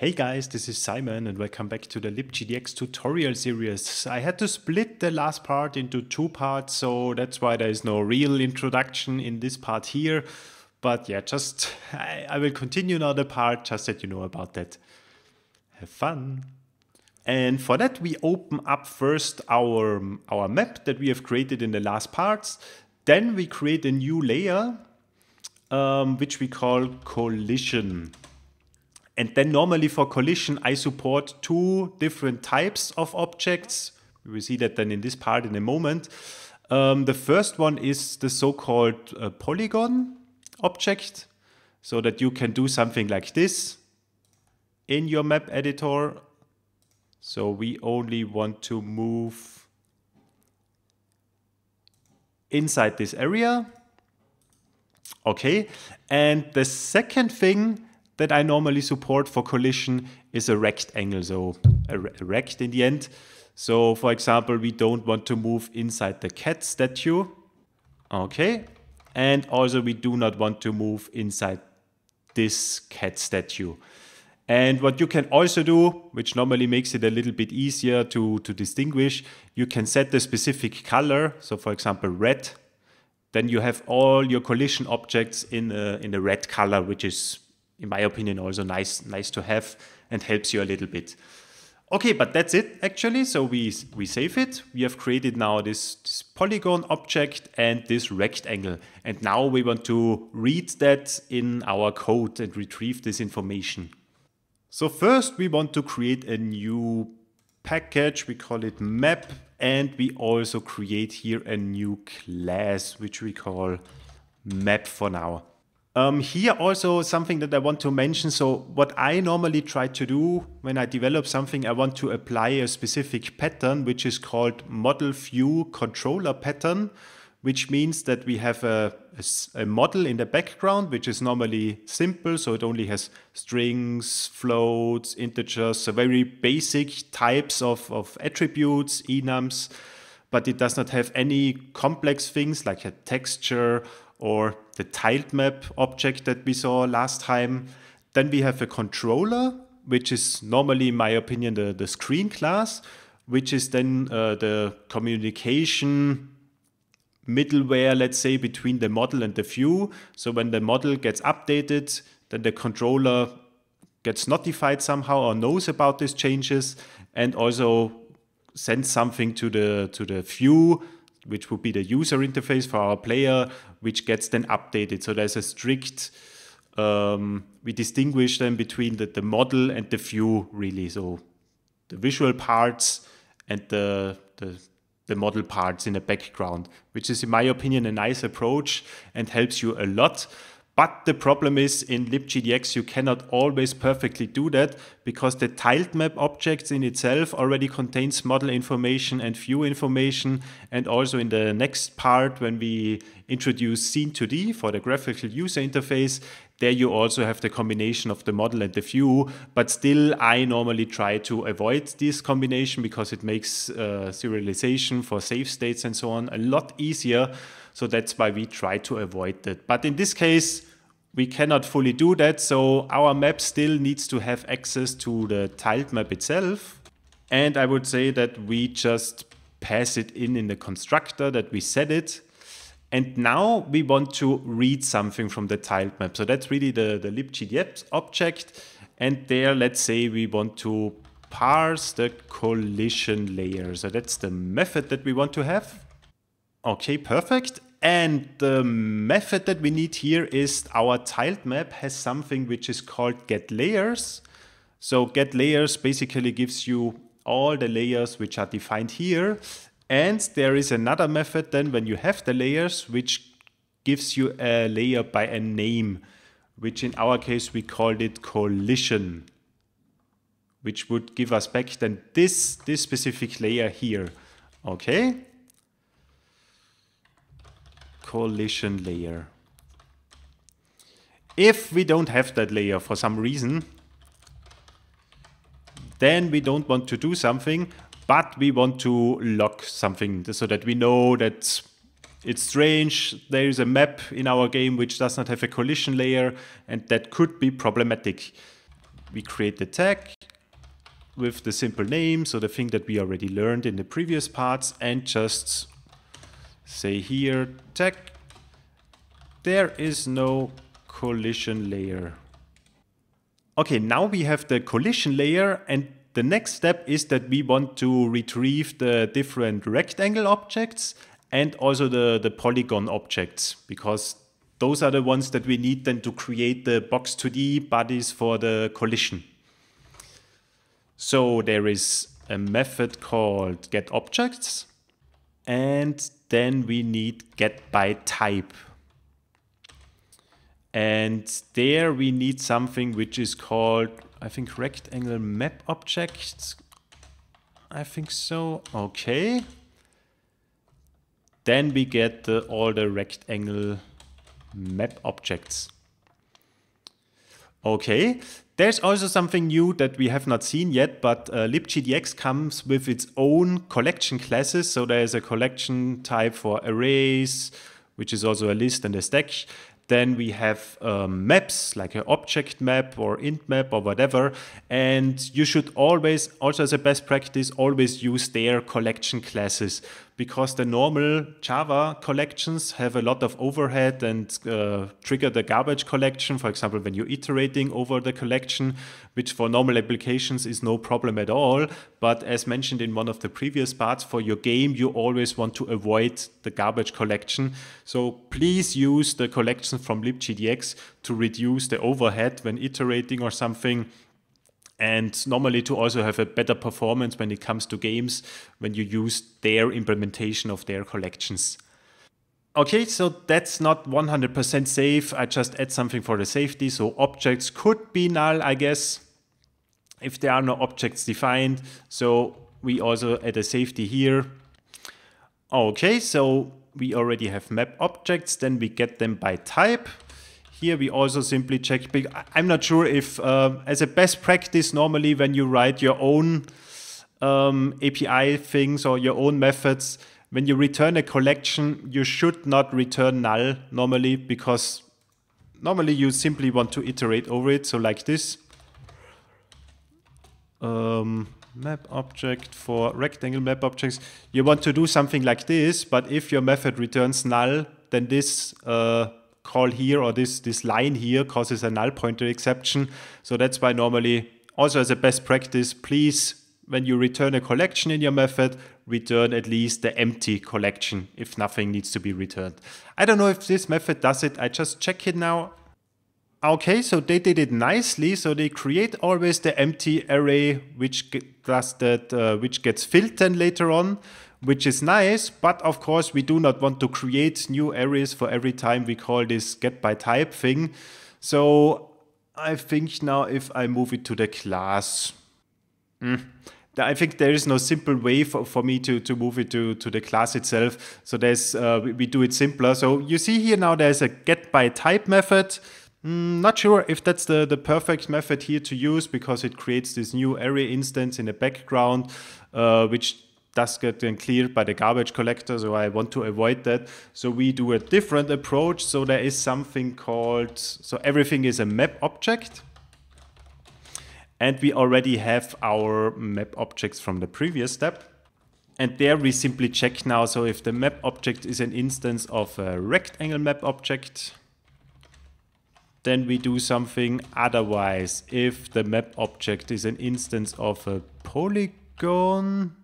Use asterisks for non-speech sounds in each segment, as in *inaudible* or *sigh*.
Hey guys, this is Simon and welcome back to the libgdx tutorial series. I had to split the last part into two parts, so that's why there is no real introduction in this part here. But yeah, just I, I will continue another part just that you know about that. Have fun! And for that we open up first our, our map that we have created in the last parts. Then we create a new layer, um, which we call collision. And then normally for collision, I support two different types of objects. We will see that then in this part in a moment. Um, the first one is the so-called uh, polygon object, so that you can do something like this in your map editor. So we only want to move inside this area. Okay, and the second thing that I normally support for collision is a rectangle, so a, a rect in the end. So for example, we don't want to move inside the cat statue. Okay. And also we do not want to move inside this cat statue. And what you can also do, which normally makes it a little bit easier to, to distinguish, you can set the specific color. So for example, red, then you have all your collision objects in a, in a red color, which is in my opinion, also nice, nice to have and helps you a little bit. Okay, but that's it actually. So we, we save it. We have created now this, this polygon object and this rectangle. And now we want to read that in our code and retrieve this information. So first we want to create a new package. We call it map. And we also create here a new class, which we call map for now. Um, here also something that I want to mention. So what I normally try to do when I develop something, I want to apply a specific pattern, which is called model view controller pattern, which means that we have a, a, a model in the background, which is normally simple. So it only has strings, floats, integers, so very basic types of, of attributes, enums but it does not have any complex things like a texture or the tiled map object that we saw last time. Then we have a controller, which is normally, in my opinion, the, the screen class, which is then uh, the communication middleware, let's say, between the model and the view. So when the model gets updated, then the controller gets notified somehow or knows about these changes and also send something to the to the view which would be the user interface for our player which gets then updated so there's a strict um, we distinguish them between the, the model and the view really so the visual parts and the, the the model parts in the background which is in my opinion a nice approach and helps you a lot but the problem is in libgdx, you cannot always perfectly do that because the tiled map objects in itself already contains model information and view information. And also in the next part, when we introduce scene 2D for the graphical user interface, there you also have the combination of the model and the view. But still, I normally try to avoid this combination because it makes uh, serialization for save states and so on a lot easier. So that's why we try to avoid that. But in this case, we cannot fully do that, so our map still needs to have access to the tiled map itself. And I would say that we just pass it in in the constructor, that we set it. And now we want to read something from the tiled map. So that's really the, the libgdf object. And there, let's say we want to parse the collision layer. So that's the method that we want to have. Okay, perfect. And the method that we need here is our tiled map has something which is called get layers. So get layers basically gives you all the layers which are defined here. And there is another method then when you have the layers, which gives you a layer by a name, which in our case, we called it collision, which would give us back then this, this specific layer here. Okay collision layer. If we don't have that layer for some reason, then we don't want to do something, but we want to lock something so that we know that it's strange. There is a map in our game which does not have a collision layer, and that could be problematic. We create the tag with the simple name, so the thing that we already learned in the previous parts, and just say here tech there is no collision layer okay now we have the collision layer and the next step is that we want to retrieve the different rectangle objects and also the the polygon objects because those are the ones that we need then to create the box 2d bodies for the collision so there is a method called get objects and then we need get by type. And there we need something which is called, I think, rectangle map objects. I think so. Okay. Then we get the, all the rectangle map objects. Okay, there's also something new that we have not seen yet, but uh, libgdx comes with its own collection classes. So there's a collection type for arrays, which is also a list and a stack. Then we have um, maps, like an object map or int map or whatever. And you should always, also as a best practice, always use their collection classes because the normal Java collections have a lot of overhead and uh, trigger the garbage collection, for example, when you're iterating over the collection, which for normal applications is no problem at all. But as mentioned in one of the previous parts, for your game, you always want to avoid the garbage collection. So please use the collection from libgdx to reduce the overhead when iterating or something and normally to also have a better performance when it comes to games when you use their implementation of their collections. Okay, so that's not 100% safe. I just add something for the safety. So objects could be null, I guess, if there are no objects defined. So we also add a safety here. Okay, so we already have map objects. Then we get them by type here we also simply check. I'm not sure if, uh, as a best practice, normally when you write your own um, API things or your own methods, when you return a collection, you should not return null normally because normally you simply want to iterate over it. So like this um, map object for rectangle map objects, you want to do something like this, but if your method returns null, then this uh, call here or this, this line here causes a null pointer exception. So that's why normally also as a best practice, please, when you return a collection in your method, return at least the empty collection if nothing needs to be returned. I don't know if this method does it. I just check it now. Okay, so they did it nicely. So they create always the empty array, which does that, uh, which gets filled then later on which is nice. But of course, we do not want to create new arrays for every time we call this get by type thing. So I think now if I move it to the class, mm, I think there is no simple way for, for me to, to move it to, to the class itself. So there's uh, we, we do it simpler. So you see here now there's a get by type method. Mm, not sure if that's the, the perfect method here to use because it creates this new array instance in the background, uh, which does get then cleared by the garbage collector, so I want to avoid that. So we do a different approach. So there is something called, so everything is a map object. And we already have our map objects from the previous step. And there we simply check now, so if the map object is an instance of a rectangle map object, then we do something otherwise. If the map object is an instance of a polygon,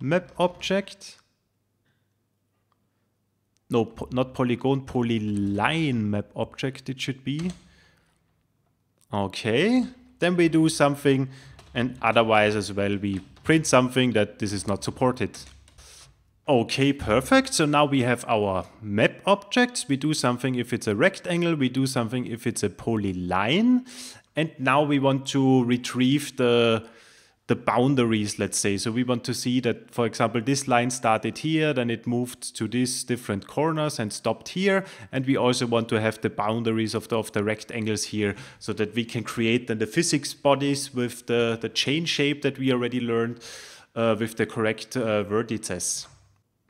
map object. No, po not polygon, polyline map object it should be. Okay, then we do something and otherwise as well we print something that this is not supported. Okay, perfect. So now we have our map objects. We do something if it's a rectangle, we do something if it's a polyline. And now we want to retrieve the the boundaries, let's say. So we want to see that, for example, this line started here, then it moved to these different corners and stopped here. And we also want to have the boundaries of the, of the rectangles here so that we can create then the physics bodies with the, the chain shape that we already learned uh, with the correct uh, vertices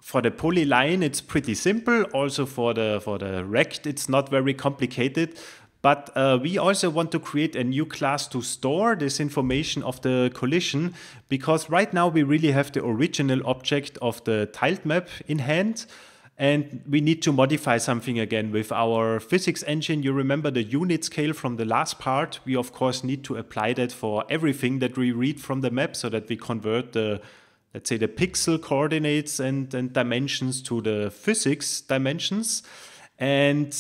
for the polyline it's pretty simple also for the for the rect it's not very complicated but uh, we also want to create a new class to store this information of the collision because right now we really have the original object of the tiled map in hand and we need to modify something again with our physics engine. You remember the unit scale from the last part. We of course need to apply that for everything that we read from the map so that we convert the, let's say the pixel coordinates and, and dimensions to the physics dimensions. And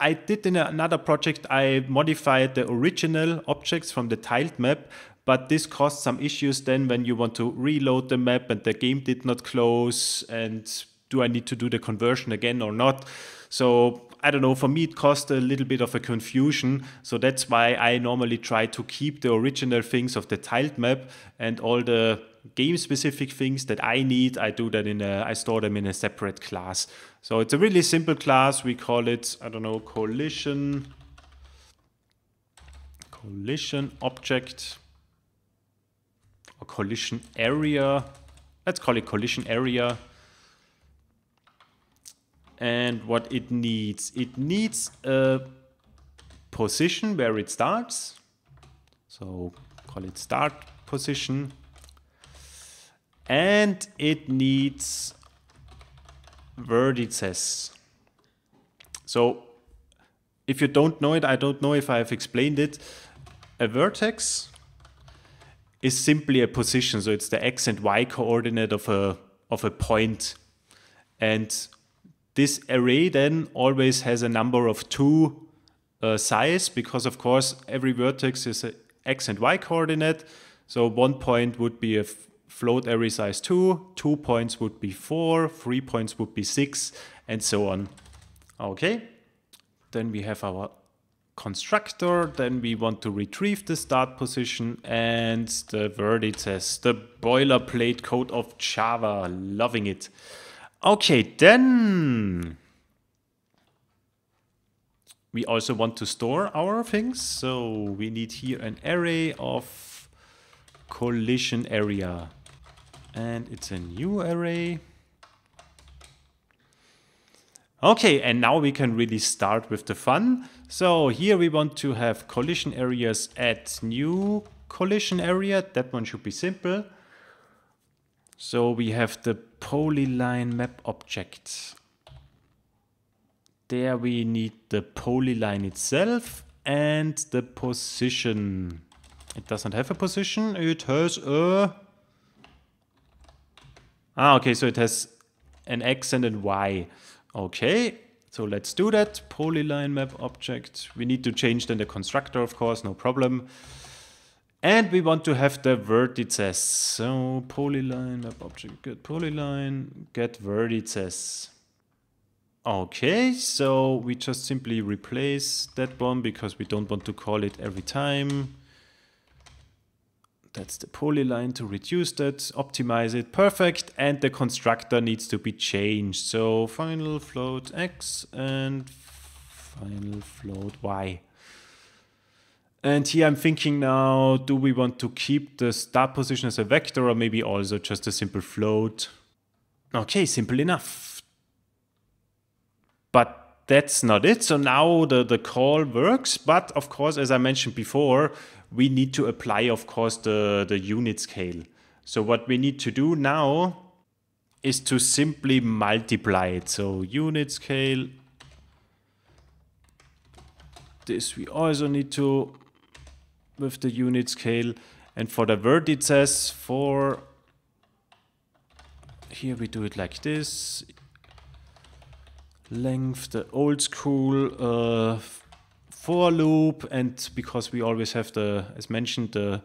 I did in another project, I modified the original objects from the tiled map, but this caused some issues then when you want to reload the map and the game did not close and do I need to do the conversion again or not? So I don't know, for me it caused a little bit of a confusion. So that's why I normally try to keep the original things of the tiled map and all the game specific things that I need, I do that in a, I store them in a separate class. So it's a really simple class. We call it, I don't know, collision, collision object or collision area. Let's call it collision area. And what it needs, it needs a position where it starts. So call it start position. And it needs vertices. So if you don't know it, I don't know if I have explained it. A vertex is simply a position. So it's the x and y coordinate of a, of a point. And this array then always has a number of two uh, size because of course every vertex is a x and y coordinate. So one point would be a float array size 2, 2 points would be 4, 3 points would be 6, and so on. Okay, then we have our constructor, then we want to retrieve the start position and the vertices, the boilerplate code of Java, loving it. Okay, then we also want to store our things. So we need here an array of collision area and it's a new array. Okay, and now we can really start with the fun. So here we want to have collision areas at new collision area. That one should be simple. So we have the polyline map object. There we need the polyline itself and the position. It doesn't have a position, it has a Ah, okay, so it has an X and an Y. Okay, so let's do that. Polyline map object. We need to change then the constructor, of course, no problem. And we want to have the vertices. So polyline map object get polyline get vertices. Okay, so we just simply replace that one because we don't want to call it every time that's the polyline to reduce that, optimize it, perfect, and the constructor needs to be changed. So final float x and final float y. And here I'm thinking now, do we want to keep the start position as a vector or maybe also just a simple float? Okay, simple enough. But that's not it. So now the, the call works, but of course, as I mentioned before, we need to apply, of course, the, the unit scale. So what we need to do now is to simply multiply it. So unit scale, this we also need to with the unit scale. And for the vertices, for here we do it like this. Length, the old school uh, for loop and because we always have the, as mentioned, the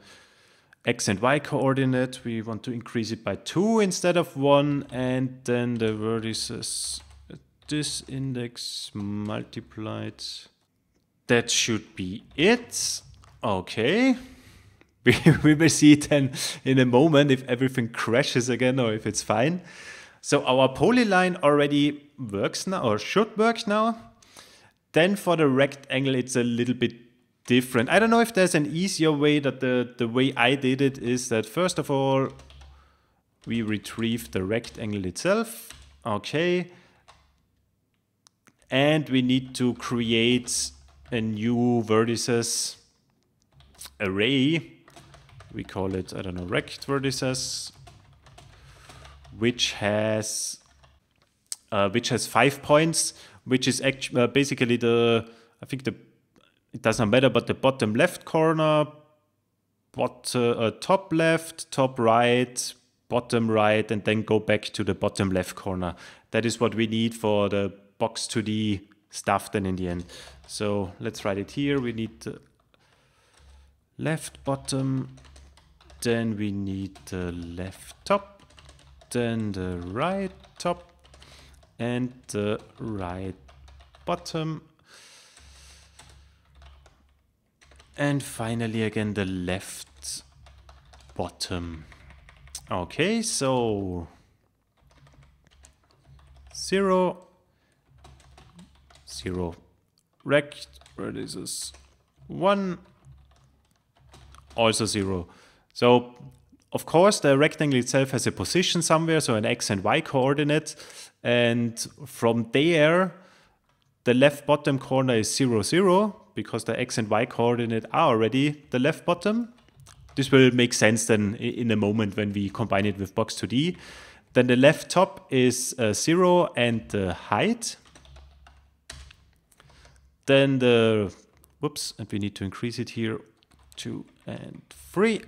x and y coordinate, we want to increase it by 2 instead of 1 and then the vertices this uh, uh, index multiplied. That should be it. Okay. *laughs* We, we will see then in a moment if everything crashes again or if it's fine. So our polyline already works now or should work now. Then for the rectangle, it's a little bit different. I don't know if there's an easier way that the, the way I did it is that first of all, we retrieve the rectangle itself. Okay. And we need to create a new vertices array. We call it, I don't know, rect vertices, which has uh, which has five points which is actually uh, basically the I think the it doesn't matter, but the bottom left corner, bot uh, top left, top right, bottom right, and then go back to the bottom left corner. That is what we need for the box 2D stuff. Then in the end, so let's write it here. We need uh, left bottom, then we need the left top, then the right top, and the right bottom. And finally again the left bottom. Okay, so zero, zero, rect is one, also zero. So of course, the rectangle itself has a position somewhere, so an x and y coordinate. And from there, the left bottom corner is 0, 0, because the x and y coordinate are already the left bottom. This will make sense then in a moment when we combine it with box 2D. Then the left top is uh, 0 and the height. Then the, whoops, and we need to increase it here, 2 and 3.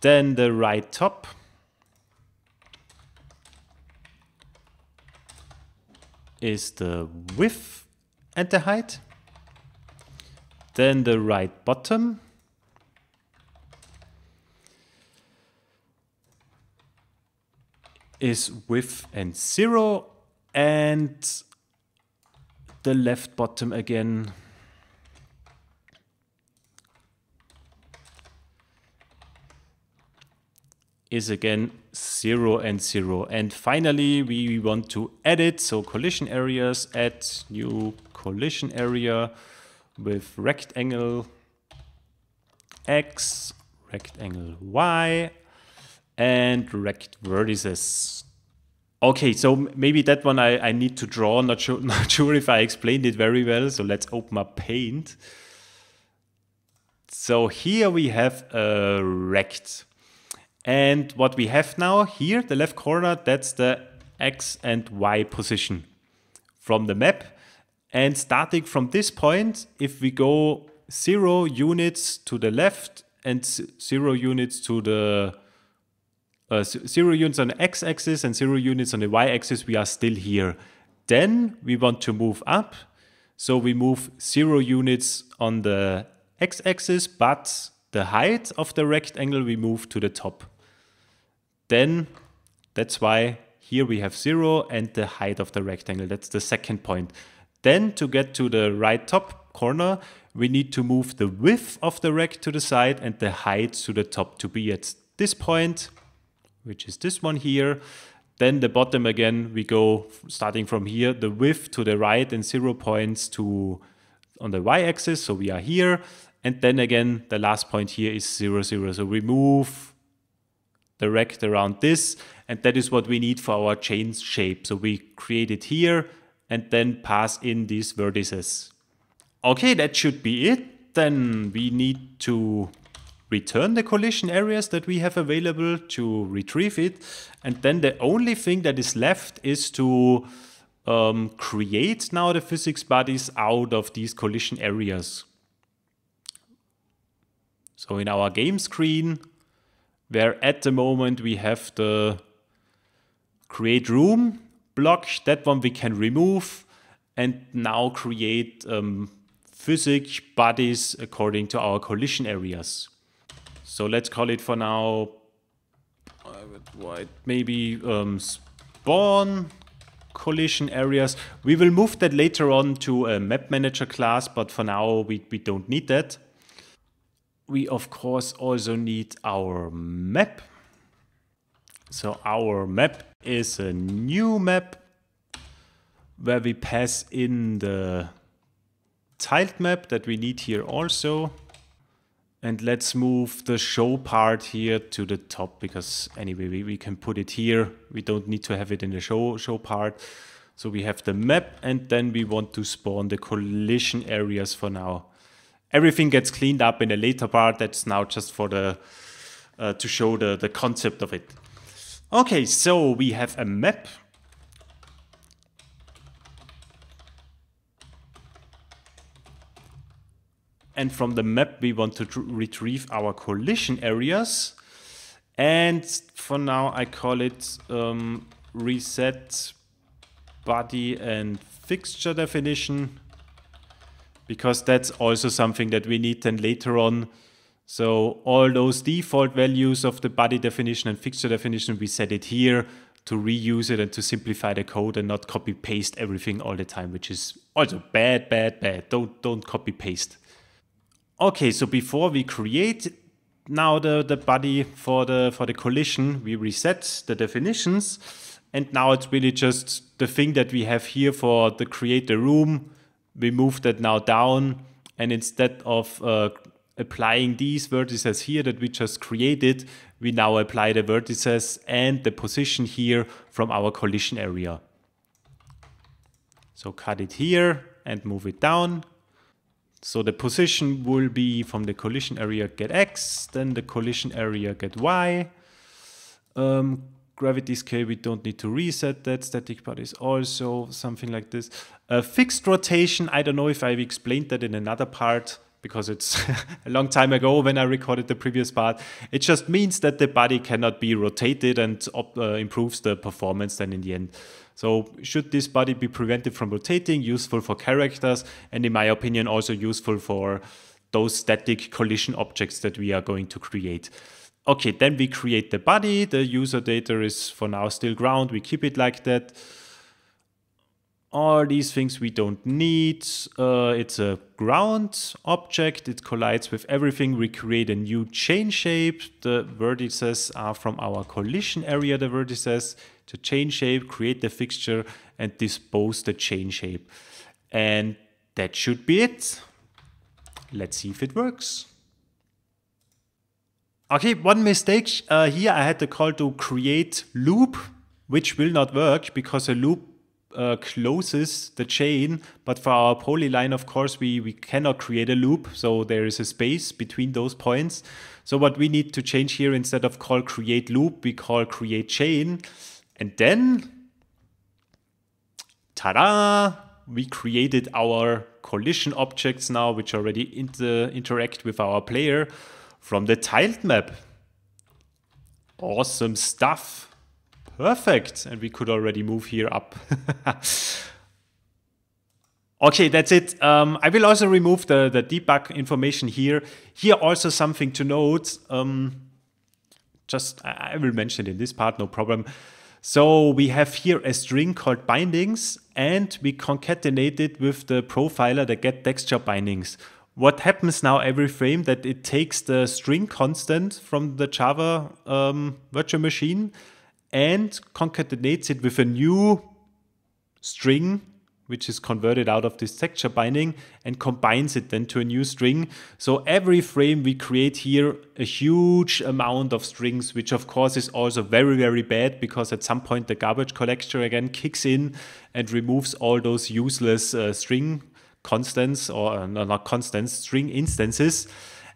Then the right top. is the width and the height. Then the right bottom. is width and zero and the left bottom again is again 0 and 0. And finally, we want to edit, so collision areas, add new collision area with rectangle x, rectangle y, and rect vertices. Okay, so maybe that one I, I need to draw. Not sure, *laughs* not sure if I explained it very well. So let's open up Paint. So here we have a rect. And what we have now here, the left corner, that's the X and Y position from the map. And starting from this point, if we go zero units to the left and zero units to the uh, zero units on the x-axis and zero units on the y-axis, we are still here. Then we want to move up. So we move zero units on the x-axis, but the height of the rectangle we move to the top. Then that's why here we have zero and the height of the rectangle. That's the second point. Then to get to the right top corner, we need to move the width of the rect to the side and the height to the top to be at this point, which is this one here. Then the bottom again, we go starting from here, the width to the right and zero points to on the y-axis, so we are here. And then again, the last point here is zero, zero. So we move direct around this. And that is what we need for our chain shape. So we create it here and then pass in these vertices. Okay, that should be it. Then we need to return the collision areas that we have available to retrieve it. And then the only thing that is left is to um, create now the physics bodies out of these collision areas. So in our game screen, where at the moment we have the create room block. That one we can remove and now create um, physics bodies according to our collision areas. So let's call it for now, maybe um, spawn collision areas. We will move that later on to a map manager class, but for now we, we don't need that we of course also need our map. So our map is a new map where we pass in the tiled map that we need here also. And let's move the show part here to the top because anyway, we, we can put it here. We don't need to have it in the show, show part. So we have the map and then we want to spawn the collision areas for now everything gets cleaned up in a later part. That's now just for the uh, to show the, the concept of it. Okay, so we have a map. And from the map, we want to retrieve our collision areas. And for now, I call it um, reset body and fixture definition because that's also something that we need then later on. So all those default values of the body definition and fixture definition, we set it here to reuse it and to simplify the code and not copy paste everything all the time, which is also bad, bad, bad. Don't don't copy paste. Okay, so before we create now the, the body for the for the collision, we reset the definitions. And now it's really just the thing that we have here for the create the room we move that now down and instead of uh, applying these vertices here that we just created, we now apply the vertices and the position here from our collision area. So cut it here and move it down. So the position will be from the collision area get x, then the collision area get y. Um, gravity scale, we don't need to reset that. Static part is also something like this. Uh, fixed rotation, I don't know if I've explained that in another part because it's *laughs* a long time ago when I recorded the previous part. It just means that the body cannot be rotated and uh, improves the performance then in the end. So should this body be prevented from rotating, useful for characters, and in my opinion also useful for those static collision objects that we are going to create okay, then we create the body. The user data is for now still ground. We keep it like that. All these things we don't need. Uh, it's a ground object. It collides with everything. We create a new chain shape. The vertices are from our collision area, the vertices. to chain shape, create the fixture, and dispose the chain shape. And that should be it. Let's see if it works. Okay, one mistake uh, here. I had the call to create loop, which will not work because a loop uh, closes the chain. But for our polyline, of course, we, we cannot create a loop. So there is a space between those points. So what we need to change here, instead of call create loop, we call create chain. And then, ta-da, we created our collision objects now, which already inter interact with our player from the tiled map. Awesome stuff. Perfect. And we could already move here up. *laughs* Okay, that's it. Um, I will also remove the, the debug information here. Here also something to note. Um, just I will mention it in this part, no problem. So we have here a string called bindings and we concatenate it with the profiler the get texture bindings what happens now every frame that it takes the string constant from the Java um, virtual machine and concatenates it with a new string which is converted out of this texture binding and combines it then to a new string. So every frame we create here a huge amount of strings, which of course is also very, very bad because at some point the garbage collector again kicks in and removes all those useless uh, string constants or uh, not constants, string instances.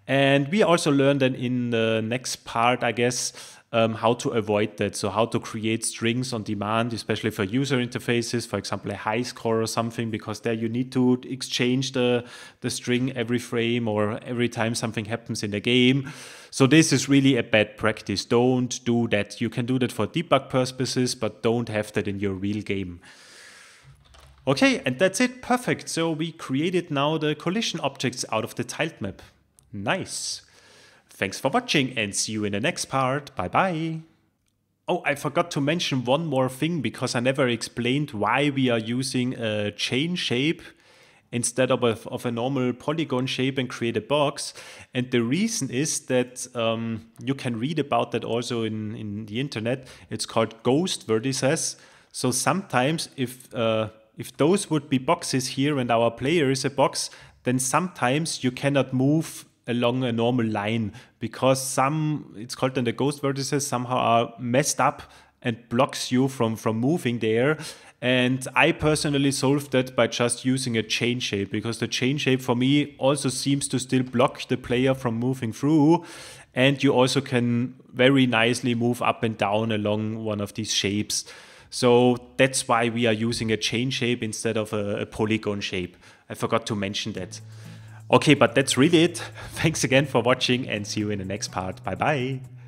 And we also learn then in the next part, I guess, um, how to avoid that. So how to create strings on demand, especially for user interfaces, for example, a high score or something, because there you need to exchange the, the string every frame or every time something happens in the game. So this is really a bad practice. Don't do that. You can do that for debug purposes, but don't have that in your real game. Okay, and that's it, perfect. So we created now the collision objects out of the tiled map. Nice. Thanks for watching and see you in the next part. Bye bye. Oh, I forgot to mention one more thing because I never explained why we are using a chain shape instead of a, of a normal polygon shape and create a box. And the reason is that um, you can read about that also in, in the internet. It's called ghost vertices. So sometimes if uh, if those would be boxes here and our player is a box, then sometimes you cannot move along a normal line because some it's called then the ghost vertices somehow are messed up and blocks you from from moving there and i personally solved that by just using a chain shape because the chain shape for me also seems to still block the player from moving through and you also can very nicely move up and down along one of these shapes so that's why we are using a chain shape instead of a, a polygon shape. I forgot to mention that. Okay, but that's really it. *laughs* Thanks again for watching and see you in the next part. Bye bye.